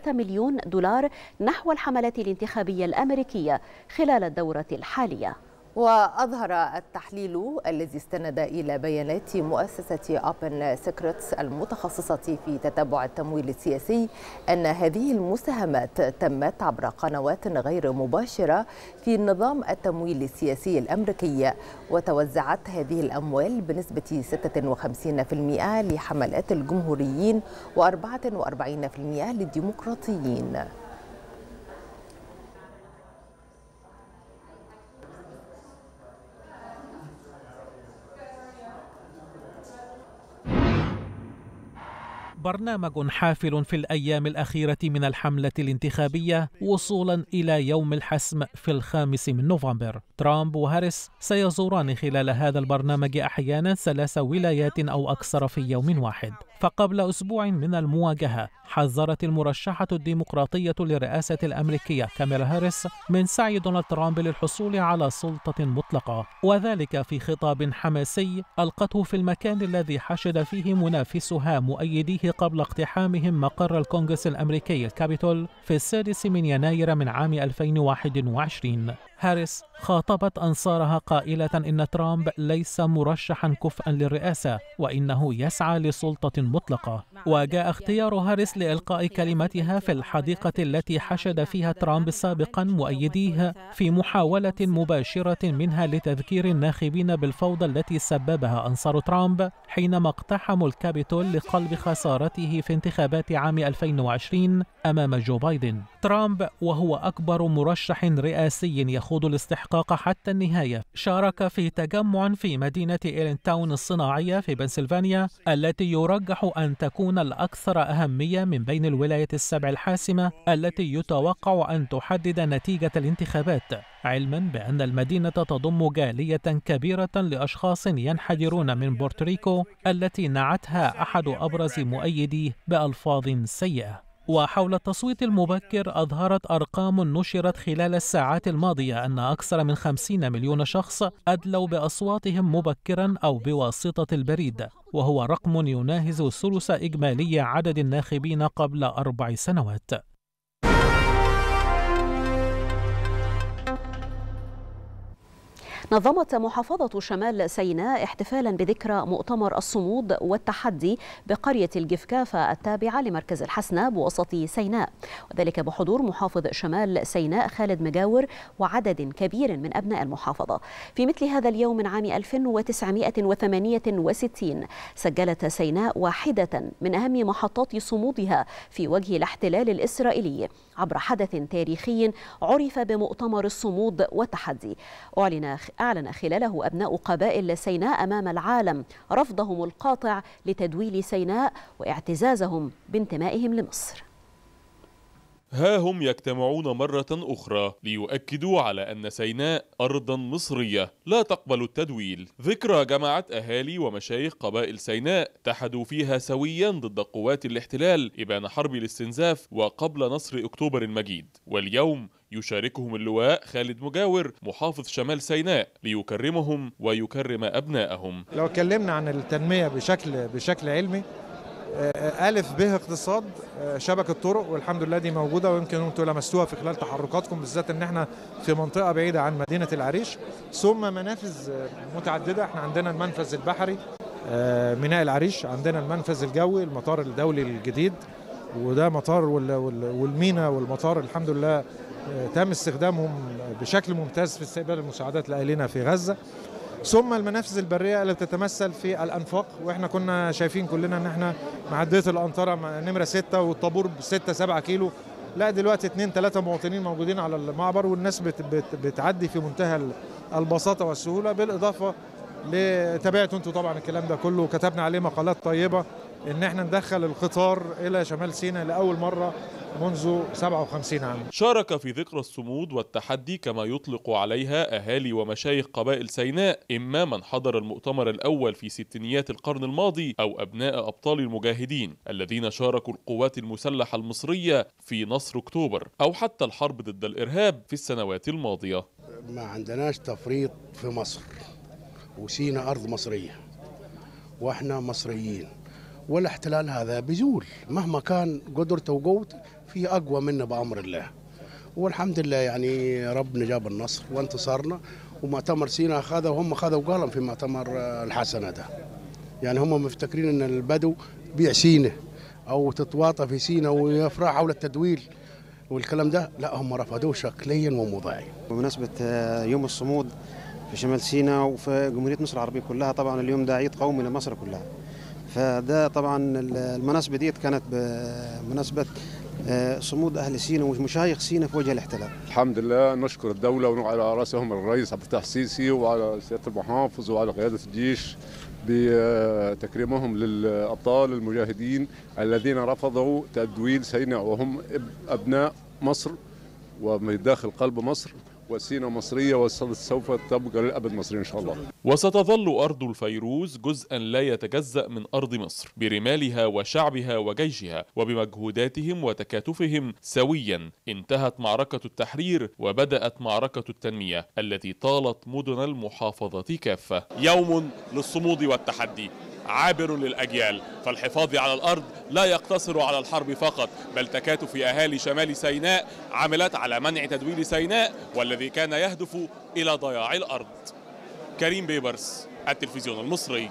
14.3 مليون دولار نحو الحملات الانتخابية الأمريكية خلال الدورة الحالية وأظهر التحليل الذي استند إلى بيانات مؤسسة أوبن سيكريتس المتخصصة في تتبع التمويل السياسي أن هذه المساهمات تمت عبر قنوات غير مباشرة في نظام التمويل السياسي الأمريكي وتوزعت هذه الأموال بنسبة 56% لحملات الجمهوريين و44% للديمقراطيين برنامج حافل في الأيام الأخيرة من الحملة الانتخابية وصولا إلى يوم الحسم في الخامس من نوفمبر ترامب وهاريس سيزوران خلال هذا البرنامج أحيانا ثلاث ولايات أو أكثر في يوم واحد فقبل أسبوع من المواجهة حذرت المرشحة الديمقراطية للرئاسة الأمريكية كاميلا هاريس من سعي دونالد ترامب للحصول على سلطة مطلقة وذلك في خطاب حماسي ألقته في المكان الذي حشد فيه منافسها مؤيديه قبل اقتحامهم مقر الكونغرس الأمريكي الكابيتول في السادس من يناير من عام 2021 هاريس خاطبت أنصارها قائلة إن ترامب ليس مرشحا كفءا للرئاسة وإنه يسعى لسلطة مطلقة وجاء اختيار هاريس لإلقاء كلمتها في الحديقة التي حشد فيها ترامب سابقا مؤيديه في محاولة مباشرة منها لتذكير الناخبين بالفوضى التي سببها أنصار ترامب حينما اقتحموا الكابيتول لقلب خسارته في انتخابات عام 2020 أمام جو بايدن ترامب وهو أكبر مرشح رئاسي يخ يخوض الاستحقاق حتى النهاية شارك في تجمع في مدينة إيلنتاون الصناعية في بنسلفانيا التي يرجح أن تكون الأكثر أهمية من بين الولايات السبع الحاسمة التي يتوقع أن تحدد نتيجة الانتخابات علما بأن المدينة تضم جالية كبيرة لأشخاص ينحدرون من بورتريكو التي نعتها أحد أبرز مؤيديه بألفاظ سيئة وحول التصويت المبكر أظهرت أرقام نشرت خلال الساعات الماضية أن أكثر من 50 مليون شخص أدلوا بأصواتهم مبكرا أو بواسطة البريد وهو رقم يناهز ثلث إجمالي عدد الناخبين قبل أربع سنوات نظمت محافظة شمال سيناء احتفالا بذكرى مؤتمر الصمود والتحدي بقرية الجفكافة التابعة لمركز الحسنة بوسط سيناء وذلك بحضور محافظ شمال سيناء خالد مجاور وعدد كبير من أبناء المحافظة في مثل هذا اليوم من عام 1968 سجلت سيناء واحدة من أهم محطات صمودها في وجه الاحتلال الإسرائيلي عبر حدث تاريخي عرف بمؤتمر الصمود والتحدي أعلن, أعلن خلاله أبناء قبائل سيناء أمام العالم رفضهم القاطع لتدويل سيناء واعتزازهم بانتمائهم لمصر ها هم يجتمعون مرة أخرى ليؤكدوا على أن سيناء أرضا مصرية لا تقبل التدويل ذكرى جمعت أهالي ومشايخ قبائل سيناء اتحدوا فيها سويا ضد قوات الاحتلال إبان حرب الاستنزاف وقبل نصر أكتوبر المجيد واليوم يشاركهم اللواء خالد مجاور محافظ شمال سيناء ليكرمهم ويكرم أبنائهم لو اتكلمنا عن التنمية بشكل, بشكل علمي آه، آه، ألف به اقتصاد آه، شبكة طرق والحمد لله دي موجودة ويمكن أنتم لمستوها في خلال تحركاتكم بالذات إن إحنا في منطقة بعيدة عن مدينة العريش ثم منافذ متعددة إحنا عندنا المنفذ البحري ميناء العريش عندنا المنفذ الجوي المطار الدولي الجديد وده مطار والمينا والمطار الحمد لله تم استخدامهم بشكل ممتاز في استقبال المساعدات لأهلنا في غزة ثم المنافذ البريه اللي بتتمثل في الانفاق واحنا كنا شايفين كلنا ان احنا معديه الانطره نمره 6 والطابور ب 6 7 كيلو لا دلوقتي 2 3 مواطنين موجودين على المعبر والناس بت بت بتعدي في منتهى البساطه والسهوله بالاضافه لتابعتوا انتوا طبعا الكلام ده كله وكتبنا عليه مقالات طيبه ان احنا ندخل القطار الى شمال سيناء لاول مره منذ 57 عام شارك في ذكرى الصمود والتحدي كما يطلق عليها أهالي ومشايخ قبائل سيناء إما من حضر المؤتمر الأول في ستينيات القرن الماضي أو أبناء أبطال المجاهدين الذين شاركوا القوات المسلحة المصرية في نصر أكتوبر أو حتى الحرب ضد الإرهاب في السنوات الماضية ما عندناش تفريط في مصر وسينا أرض مصرية وإحنا مصريين والاحتلال هذا بيزول مهما كان قدرته وقوته في أقوى منه بأمر الله والحمد لله يعني ربنا جاب النصر وانتصرنا ومؤتمر سينا أخذه وهم خذوا قلم في مؤتمر آه، الحسنة ده يعني هم مفتكرين أن البدو بيع سينا أو تتواطى في سينا ويفرح حول التدويل والكلام ده لا هم رفضوه شكليا وموضعيا بمناسبة آه، يوم الصمود في شمال سيناء وفي جمهورية مصر العربية كلها طبعا اليوم ده عيد قومي لمصر كلها فده طبعا المناسبه ديت كانت بمناسبه آه، صمود اهل سينا ومشايخ سينا في وجه الاحتلال. الحمد لله نشكر الدوله وعلى راسهم الرئيس عبد الفتاح السيسي وعلى سياده المحافظ وعلى قياده الجيش بتكريمهم للابطال المجاهدين الذين رفضوا تدويل سينا وهم ابناء مصر ومن داخل قلب مصر وسينا مصرية وسوف تبقى للأبد مصرية إن شاء الله وستظل أرض الفيروز جزءا لا يتجزأ من أرض مصر برمالها وشعبها وجيشها وبمجهوداتهم وتكاتفهم سويا انتهت معركة التحرير وبدأت معركة التنمية التي طالت مدن المحافظة كافة يوم للصمود والتحدي عابر للأجيال فالحفاظ على الأرض لا يقتصر على الحرب فقط بل تكاتف أهالي شمال سيناء عملت على منع تدوير سيناء والذي كان يهدف إلى ضياع الأرض كريم بيبرس التلفزيون المصري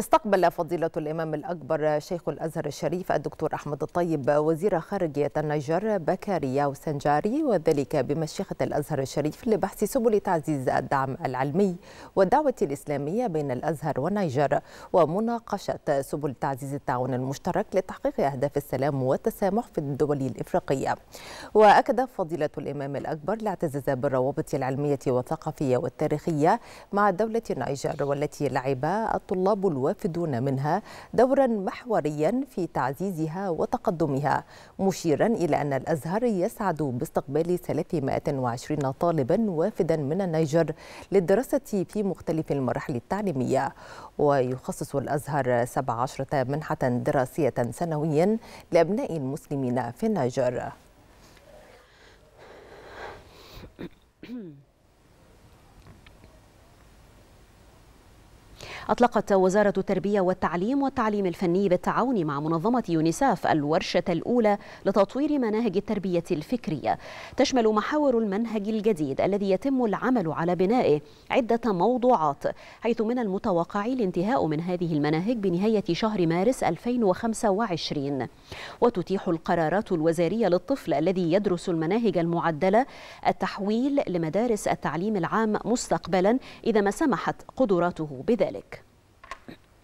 استقبل فضيلة الإمام الأكبر شيخ الأزهر الشريف الدكتور أحمد الطيب وزير خارجية النيجر بكاريا وسنجاري وذلك بمشيخة الأزهر الشريف لبحث سبل تعزيز الدعم العلمي والدعوة الإسلامية بين الأزهر والنيجر ومناقشة سبل تعزيز التعاون المشترك لتحقيق أهداف السلام والتسامح في الدول الإفريقية وأكد فضيلة الإمام الأكبر الاعتزاز بالروابط العلمية والثقافية والتاريخية مع دولة النيجر والتي لعب الطلاب الوطنية يوافدون منها دورا محوريا في تعزيزها وتقدمها مشيرا إلى أن الأزهر يسعد باستقبال 320 طالبا وافدا من النيجر للدراسة في مختلف المراحل التعليمية ويخصص الأزهر 17 منحة دراسية سنويا لأبناء المسلمين في النيجر. أطلقت وزارة التربية والتعليم والتعليم الفني بالتعاون مع منظمة يونيساف الورشة الأولى لتطوير مناهج التربية الفكرية تشمل محاور المنهج الجديد الذي يتم العمل على بنائه عدة موضوعات حيث من المتوقع الانتهاء من هذه المناهج بنهاية شهر مارس 2025 وتتيح القرارات الوزارية للطفل الذي يدرس المناهج المعدلة التحويل لمدارس التعليم العام مستقبلا إذا ما سمحت قدراته بذلك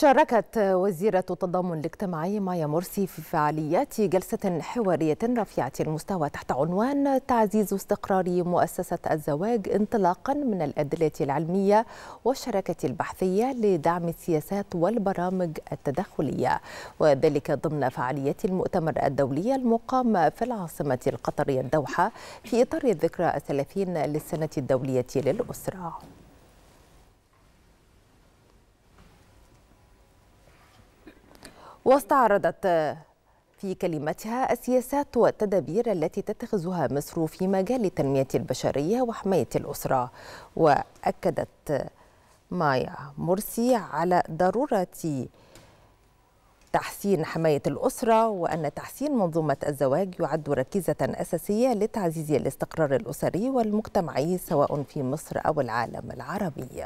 شاركت وزيرة التضامن الاجتماعي مايا مرسي في فعاليات جلسة حوارية رفيعة المستوى تحت عنوان تعزيز استقرار مؤسسة الزواج انطلاقا من الأدلة العلمية والشراكة البحثية لدعم السياسات والبرامج التدخلية وذلك ضمن فعاليات المؤتمر الدولي المقام في العاصمة القطرية الدوحة في إطار الذكرى الثلاثين للسنة الدولية للأسرة. واستعرضت في كلمتها السياسات والتدابير التي تتخذها مصر في مجال التنمية البشرية وحماية الأسرة وأكدت مايا مرسي على ضرورة تحسين حماية الأسرة وأن تحسين منظومة الزواج يعد ركيزة أساسية لتعزيز الاستقرار الأسري والمجتمعي سواء في مصر أو العالم العربي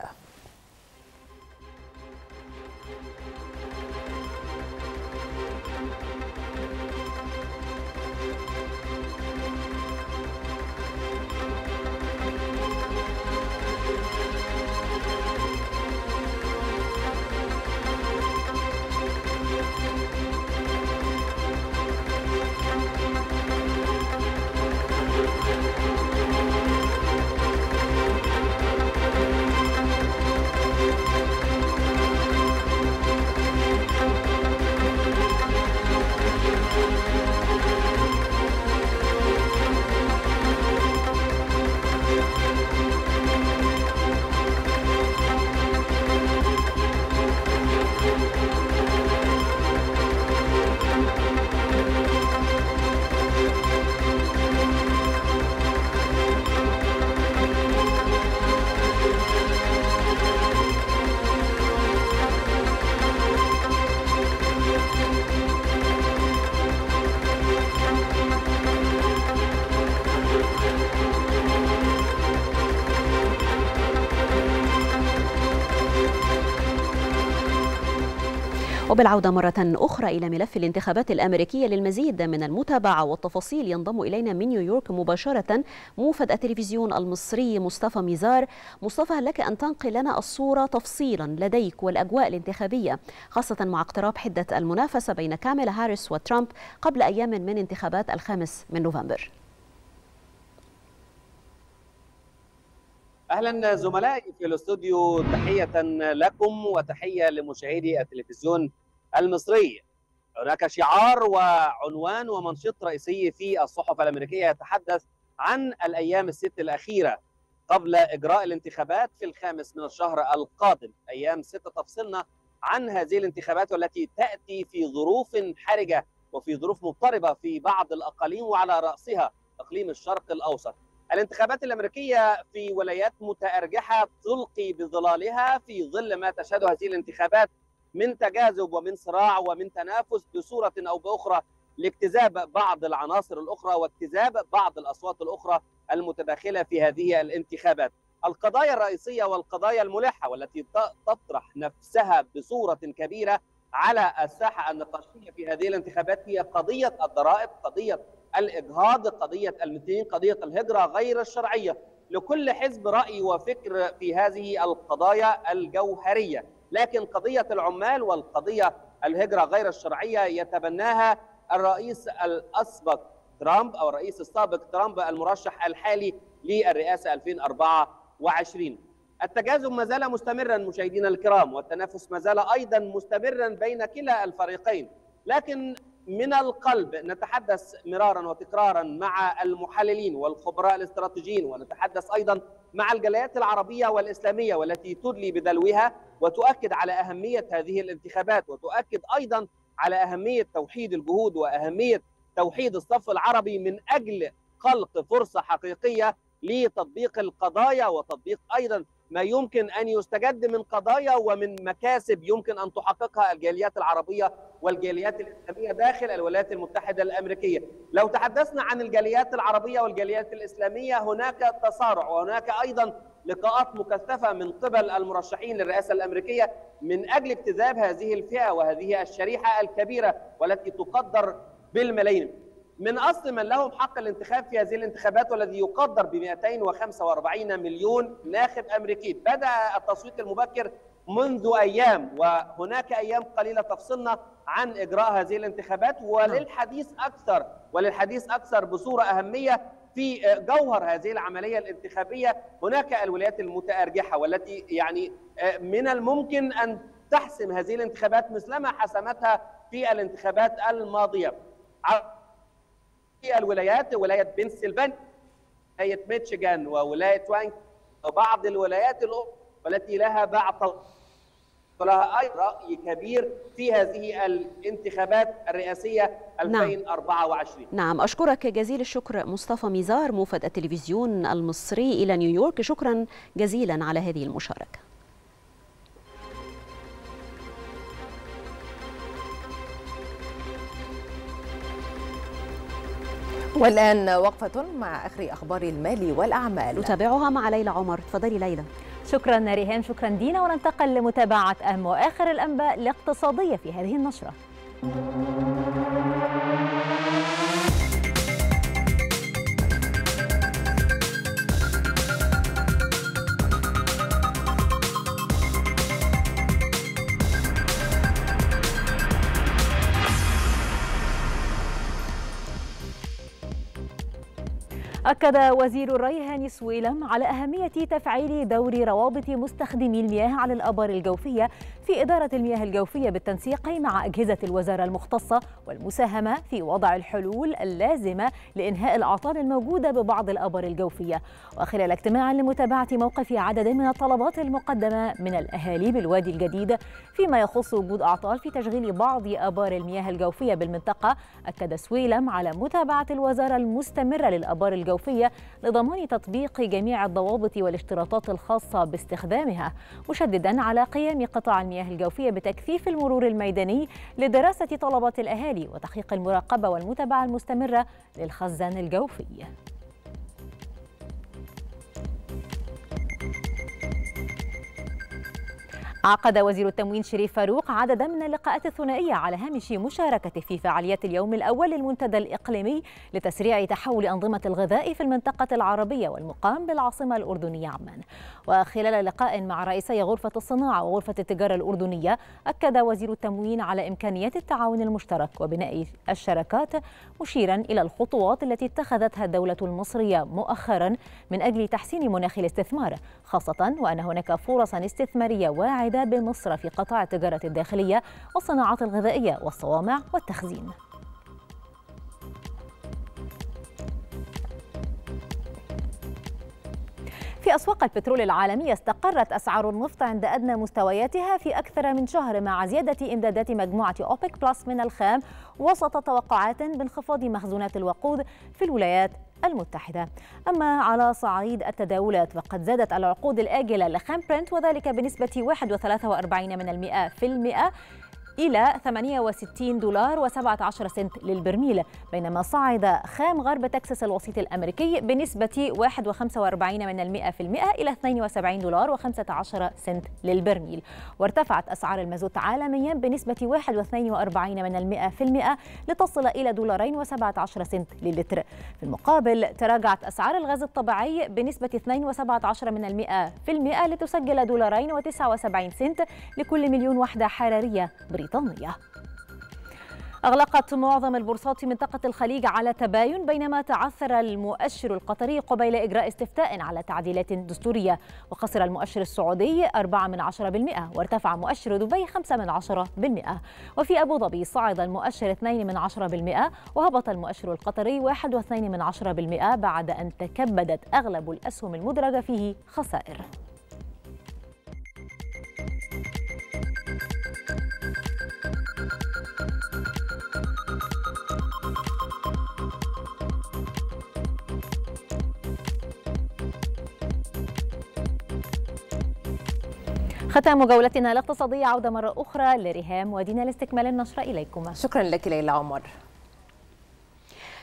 وبالعودة مرة أخرى إلى ملف الانتخابات الأمريكية للمزيد من المتابعة والتفاصيل ينضم إلينا من نيويورك مباشرة موفد التلفزيون المصري مصطفى ميزار مصطفى لك أن تنقل لنا الصورة تفصيلا لديك والأجواء الانتخابية خاصة مع اقتراب حدة المنافسة بين كاميلا هاريس وترامب قبل أيام من انتخابات الخامس من نوفمبر اهلا زملائي في الاستوديو تحيه لكم وتحيه لمشاهدي التلفزيون المصري هناك شعار وعنوان ومنشط رئيسي في الصحف الامريكيه يتحدث عن الايام الست الاخيره قبل اجراء الانتخابات في الخامس من الشهر القادم ايام ست تفصلنا عن هذه الانتخابات والتي تاتي في ظروف حرجه وفي ظروف مضطربه في بعض الاقاليم وعلى راسها اقليم الشرق الاوسط الانتخابات الامريكيه في ولايات متارجحه تلقي بظلالها في ظل ما تشهده هذه الانتخابات من تجاذب ومن صراع ومن تنافس بصوره او باخرى لاكتساب بعض العناصر الاخرى واكتساب بعض الاصوات الاخرى المتداخله في هذه الانتخابات. القضايا الرئيسيه والقضايا الملحه والتي تطرح نفسها بصوره كبيره على الساحه النقاشيه في هذه الانتخابات هي قضيه الضرائب، قضيه الإجهاض قضية المثلين قضية الهجرة غير الشرعية لكل حزب رأي وفكر في هذه القضايا الجوهرية لكن قضية العمال والقضية الهجرة غير الشرعية يتبناها الرئيس الأسبق ترامب أو الرئيس السابق ترامب المرشح الحالي للرئاسة 2024 التجاذب ما زال مستمرا مشاهدينا الكرام والتنافس ما زال أيضا مستمرا بين كلا الفريقين لكن من القلب نتحدث مرارا وتكرارا مع المحللين والخبراء الاستراتيجيين ونتحدث ايضا مع الجاليات العربيه والاسلاميه والتي تدلي بدلوها وتؤكد على اهميه هذه الانتخابات وتؤكد ايضا على اهميه توحيد الجهود واهميه توحيد الصف العربي من اجل خلق فرصه حقيقيه لتطبيق القضايا وتطبيق ايضا ما يمكن ان يستجد من قضايا ومن مكاسب يمكن ان تحققها الجاليات العربيه والجاليات الاسلاميه داخل الولايات المتحده الامريكيه. لو تحدثنا عن الجاليات العربيه والجاليات الاسلاميه هناك تصارع وهناك ايضا لقاءات مكثفه من قبل المرشحين للرئاسه الامريكيه من اجل اجتذاب هذه الفئه وهذه الشريحه الكبيره والتي تقدر بالملايين. من اصل من لهم حق الانتخاب في هذه الانتخابات والذي يقدر ب 245 مليون ناخب امريكي بدا التصويت المبكر منذ ايام وهناك ايام قليله تفصلنا عن اجراء هذه الانتخابات نعم. وللحديث اكثر وللحديث اكثر بصوره اهميه في جوهر هذه العمليه الانتخابيه هناك الولايات المتارجحه والتي يعني آه، من الممكن ان تحسم هذه الانتخابات مثلما حسمتها في الانتخابات الماضيه الولايات ولايه بنسلفانيا ولايه ميتشيغان وولايه وانك وبعض الولايات الاخرى والتي لها بعض ولها ايضا راي كبير في هذه الانتخابات الرئاسيه 2024 نعم. نعم اشكرك جزيل الشكر مصطفى ميزار موفد التلفزيون المصري الى نيويورك شكرا جزيلا على هذه المشاركه والآن وقفة مع آخر أخبار المال والأعمال نتابعها مع ليلى عمر تفضلي ليلى شكرا ريهام شكرا دينا وننتقل لمتابعة أهم وآخر الأنباء الاقتصادية في هذه النشرة أكد وزير الري هاني سويلم على أهمية تفعيل دور روابط مستخدمي المياه على الأبار الجوفية في إدارة المياه الجوفية بالتنسيق مع أجهزة الوزارة المختصة والمساهمة في وضع الحلول اللازمة لإنهاء الأعطال الموجودة ببعض الأبار الجوفية وخلال اجتماع لمتابعة موقف عدد من الطلبات المقدمة من الأهالي بالوادي الجديد فيما يخص وجود أعطال في تشغيل بعض أبار المياه الجوفية بالمنطقة أكد سويلم على متابعة الوزارة المستمرة للأبار الجوفية الصرفية لضمان تطبيق جميع الضوابط والاشتراطات الخاصة باستخدامها مشددا على قيام قطاع المياه الجوفية بتكثيف المرور الميداني لدراسة طلبات الأهالي وتحقيق المراقبة والمتابعة المستمرة للخزان الجوفي عقد وزير التموين شريف فاروق عددا من اللقاءات الثنائية على هامش مشاركته في فعاليات اليوم الأول للمنتدى الإقليمي لتسريع تحول أنظمة الغذاء في المنطقة العربية والمقام بالعاصمة الأردنية عمان وخلال لقاء مع رئيسي غرفة الصناعة وغرفة التجارة الأردنية أكد وزير التموين على إمكانيات التعاون المشترك وبناء الشراكات مشيرا إلى الخطوات التي اتخذتها الدولة المصرية مؤخرا من أجل تحسين مناخ الاستثمار خاصة وأن هناك فرصا استثمارية واعدة العودة بمصر في قطاع التجارة الداخلية والصناعات الغذائية والصوامع والتخزين في أسواق البترول العالمية استقرت أسعار النفط عند أدنى مستوياتها في أكثر من شهر مع زيادة إمدادات مجموعة أوبك بلس من الخام وسط توقعات بانخفاض مخزونات الوقود في الولايات المتحدة أما على صعيد التداولات فقد زادت العقود الآجلة لخام برنت وذلك بنسبة المئة إلى 68 دولار و17 سنت للبرميل بينما صعد خام غرب تكساس الوسيط الأمريكي بنسبة 1.45 من المئة في المئة إلى 72 دولار و15 سنت للبرميل وارتفعت أسعار المازوت عالميا بنسبة 1.42 من المئة في المئة لتصل إلى دولارين و17 سنت للتر في المقابل تراجعت أسعار الغاز الطبيعي بنسبة 2.17 من المئة في المئة لتسجل دولارين و79 سنت لكل مليون وحدة حرارية بريد البريطانية أغلقت معظم البورصات منطقة الخليج على تباين بينما تعثر المؤشر القطري قبيل إجراء استفتاء على تعديلات دستورية وخسر المؤشر السعودي 4 من 10% وارتفع مؤشر دبي 5 من 10% وفي أبو ظبي صعد المؤشر 2 من 10% وهبط المؤشر القطري 1.2 من 10% بعد أن تكبدت أغلب الأسهم المدرجة فيه خسائر ختام جولتنا الاقتصادية عودة مرة أخرى لريهام ودينا لاستكمال النشرة إليكما شكرا لك ليلى عمر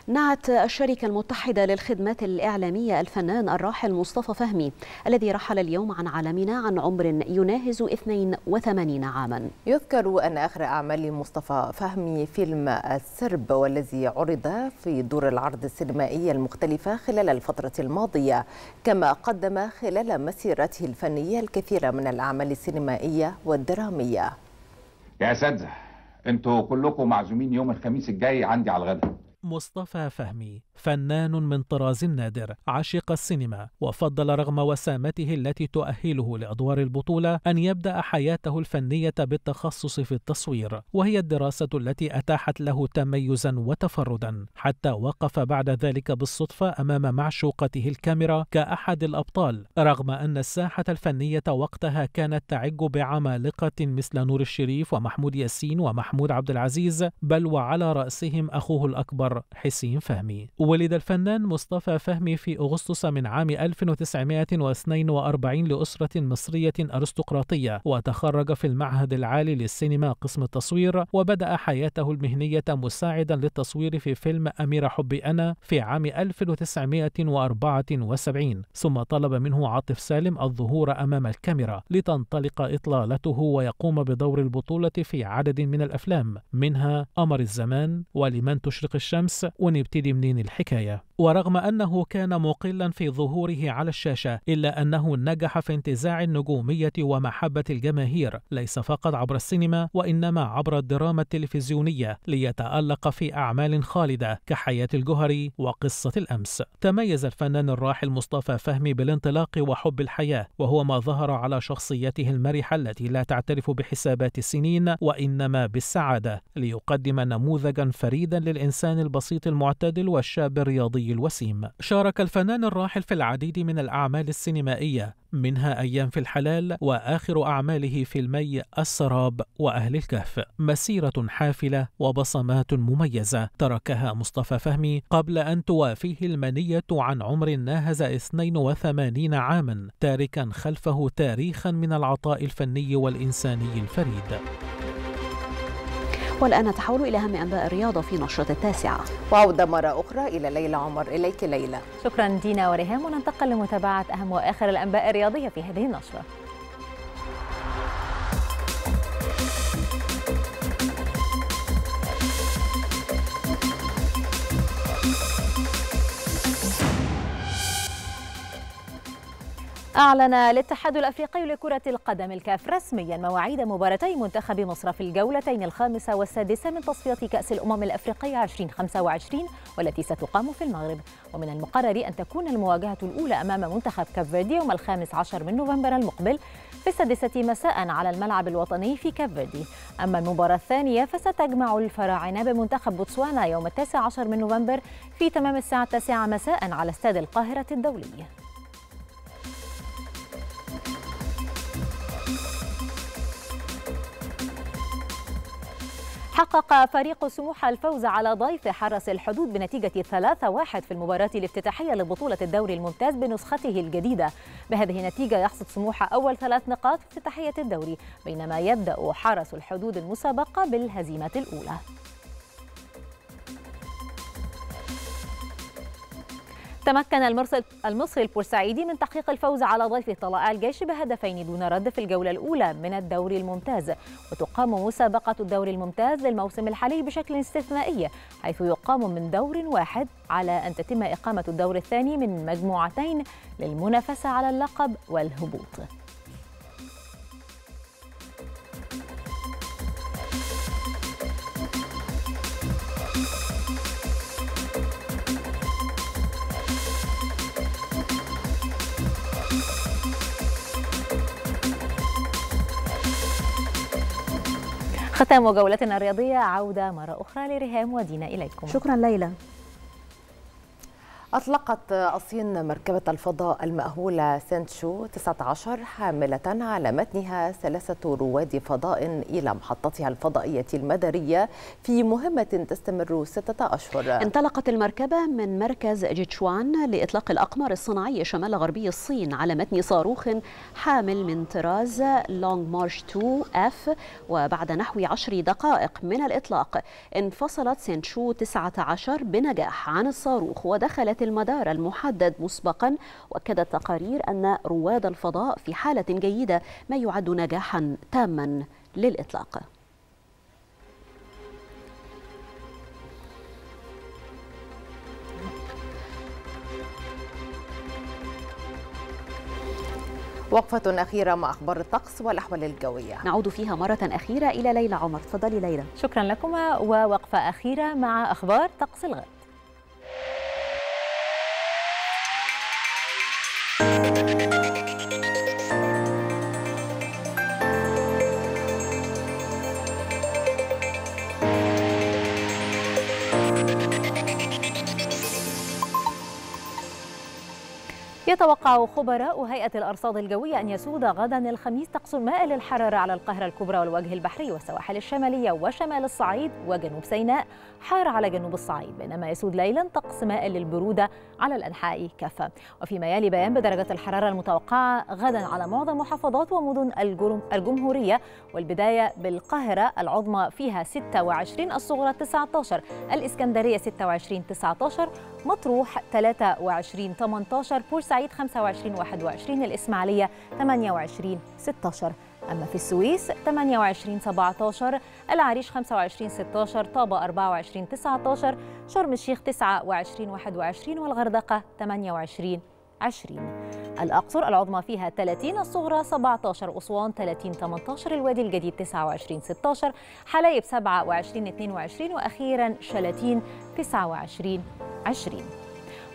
نعت الشركة المتحدة للخدمات الإعلامية الفنان الراحل مصطفى فهمي الذي رحل اليوم عن عالمنا عن عمر يناهز 82 عاما يذكر أن آخر أعمال مصطفى فهمي فيلم السرب والذي عرض في دور العرض السينمائية المختلفة خلال الفترة الماضية كما قدم خلال مسيرته الفنية الكثير من الأعمال السينمائية والدرامية يا أساتذة انتوا كلكم معزومين يوم الخميس الجاي عندي على الغدا مصطفى فهمي فنان من طراز نادر عشق السينما وفضل رغم وسامته التي تؤهله لأدوار البطولة أن يبدأ حياته الفنية بالتخصص في التصوير وهي الدراسة التي أتاحت له تميزا وتفردا حتى وقف بعد ذلك بالصدفة أمام معشوقته الكاميرا كأحد الأبطال رغم أن الساحة الفنية وقتها كانت تعج بعمالقة مثل نور الشريف ومحمود ياسين ومحمود عبد العزيز بل وعلى رأسهم أخوه الأكبر حسين فهمي ولد الفنان مصطفى فهمي في أغسطس من عام 1942 لأسرة مصرية أرستقراطية وتخرج في المعهد العالي للسينما قسم التصوير وبدأ حياته المهنية مساعدا للتصوير في فيلم أمير حب أنا في عام 1974 ثم طلب منه عاطف سالم الظهور أمام الكاميرا لتنطلق إطلالته ويقوم بدور البطولة في عدد من الأفلام منها قمر الزمان ولمن تشرق الشمس ونبتدي منين الحياة الحكاية ورغم أنه كان مقلا في ظهوره على الشاشة إلا أنه نجح في انتزاع النجومية ومحبة الجماهير ليس فقط عبر السينما وإنما عبر الدراما التلفزيونية ليتألق في أعمال خالدة كحياة الجهري وقصة الأمس تميز الفنان الراحل مصطفى فهمي بالانطلاق وحب الحياة وهو ما ظهر على شخصيته المرحة التي لا تعترف بحسابات السنين وإنما بالسعادة ليقدم نموذجا فريدا للإنسان البسيط المعتدل والشاب الرياضي الوسيم شارك الفنان الراحل في العديد من الأعمال السينمائية منها أيام في الحلال وآخر أعماله فيلمي السراب وأهل الكهف مسيرة حافلة وبصمات مميزة تركها مصطفى فهمي قبل أن توافيه المنية عن عمر ناهز 82 عاما تاركا خلفه تاريخا من العطاء الفني والإنساني الفريد والآن نتحول إلى أهم أنباء الرياضة في نشرة التاسعة وعودة مرة أخرى إلى ليلى عمر إليك ليلى شكرا دينا وريهام وننتقل لمتابعة أهم وآخر الأنباء الرياضية في هذه النشرة أعلن الاتحاد الأفريقي لكرة القدم الكاف رسميا مواعيد مباراتي منتخب مصر في الجولتين الخامسة والسادسة من تصفية كأس الأمم الأفريقية 2025 والتي ستقام في المغرب ومن المقرر أن تكون المواجهة الأولى أمام منتخب كابفيردي يوم الخامس عشر من نوفمبر المقبل في السادسة مساء على الملعب الوطني في كابفيردي أما المباراة الثانية فستجمع الفراعنة بمنتخب بوتسوانا يوم التاسع عشر من نوفمبر في تمام الساعة التاسعة مساء على استاد القاهرة الدولي حقق فريق سموحة الفوز على ضيف حرس الحدود بنتيجة 3-1 في المباراة الافتتاحية لبطولة الدوري الممتاز بنسخته الجديدة بهذه النتيجة يحصد سموحة أول ثلاث نقاط في افتتاحية الدوري بينما يبدأ حرس الحدود المسابقة بالهزيمة الأولى تمكن المرسل المصري البورسعيدي من تحقيق الفوز على ضيفه طلاء الجيش بهدفين دون رد في الجولة الأولى من الدوري الممتاز وتقام مسابقة الدوري الممتاز للموسم الحالي بشكل استثنائي حيث يقام من دور واحد على أن تتم إقامة الدور الثاني من مجموعتين للمنافسة على اللقب والهبوط ختام جولتنا الرياضية عودة مرة أخرى لريهام ودينا إليكم شكرا ليلى أطلقت الصين مركبة الفضاء المأهولة سينتشو 19 حاملة على متنها ثلاثة رواد فضاء إلى محطتها الفضائية المدارية في مهمة تستمر ستة أشهر انطلقت المركبة من مركز جيتشوان لإطلاق الأقمار الصناعية شمال غربي الصين على متن صاروخ حامل من طراز لونج مارش 2 اف وبعد نحو 10 دقائق من الإطلاق انفصلت سينتشو 19 بنجاح عن الصاروخ ودخلت المدار المحدد مسبقا وأكدت تقارير أن رواد الفضاء في حالة جيدة ما يعد نجاحا تاما للإطلاق وقفة أخيرة مع أخبار الطقس والأحوال الجوية نعود فيها مرة أخيرة إلى ليلى عمر تفضلي ليلى شكرا لكما ووقفة أخيرة مع أخبار طقس الغد Thank you. يتوقع خبراء هيئة الأرصاد الجوية أن يسود غدا الخميس طقس مائل الحرارة على القاهرة الكبرى والوجه البحري والسواحل الشمالية وشمال الصعيد وجنوب سيناء حار على جنوب الصعيد بينما يسود ليلا طقس مائل للبرودة على الأنحاء كافة وفيما يلي بيان بدرجة الحرارة المتوقعة غدا على معظم محافظات ومدن الجمهورية والبداية بالقاهرة العظمى فيها 26 الصغرى 19 الإسكندرية 26 19 مطروح 23 18 بورسعيد 25 21 الإسماعيلية 28 16 أما في السويس 28 17 العريش 25 16 طابة 24 19 شرم الشيخ 29 21 والغردقة 28 20 الأقصر العظمى فيها 30 الصغرى 17 أسوان 30 18 الوادي الجديد 29 16 حلايب 27 22 وأخيرا شلاتين 29 20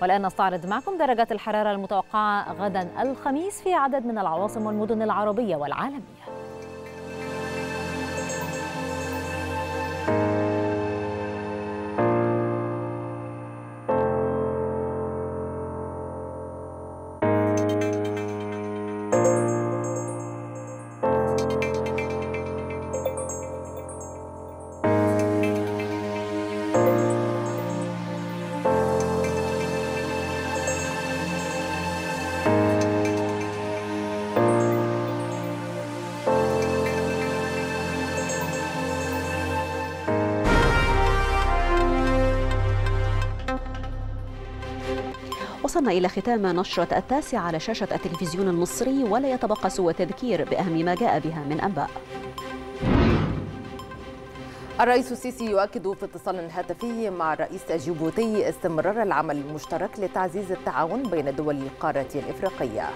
والآن نستعرض معكم درجات الحرارة المتوقعة غدا الخميس في عدد من العواصم والمدن العربية والعالمية وصلنا إلى ختام نشرة التاسعة على شاشة التلفزيون المصري ولا يتبقى سوى تذكير بأهم ما جاء بها من أنباء الرئيس السيسي يؤكد في اتصال هاتفي مع الرئيس الجيبوتي استمرار العمل المشترك لتعزيز التعاون بين دول القارة الإفريقية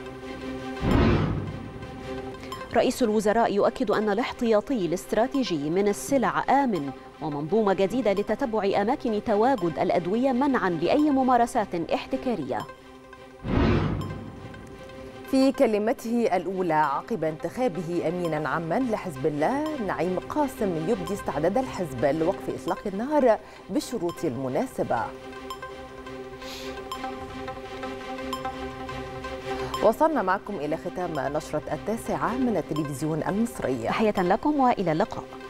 رئيس الوزراء يؤكد أن الاحتياطي الاستراتيجي من السلع آمن ومنظومة جديدة لتتبع أماكن تواجد الأدوية منعا لأي ممارسات احتكارية في كلمته الأولى عقب انتخابه أمينا عاما لحزب الله نعيم قاسم يبدي استعداد الحزب لوقف إطلاق النار بالشروط المناسبة وصلنا معكم إلى ختام نشرة التاسعة من التلفزيون المصري تحية لكم وإلى اللقاء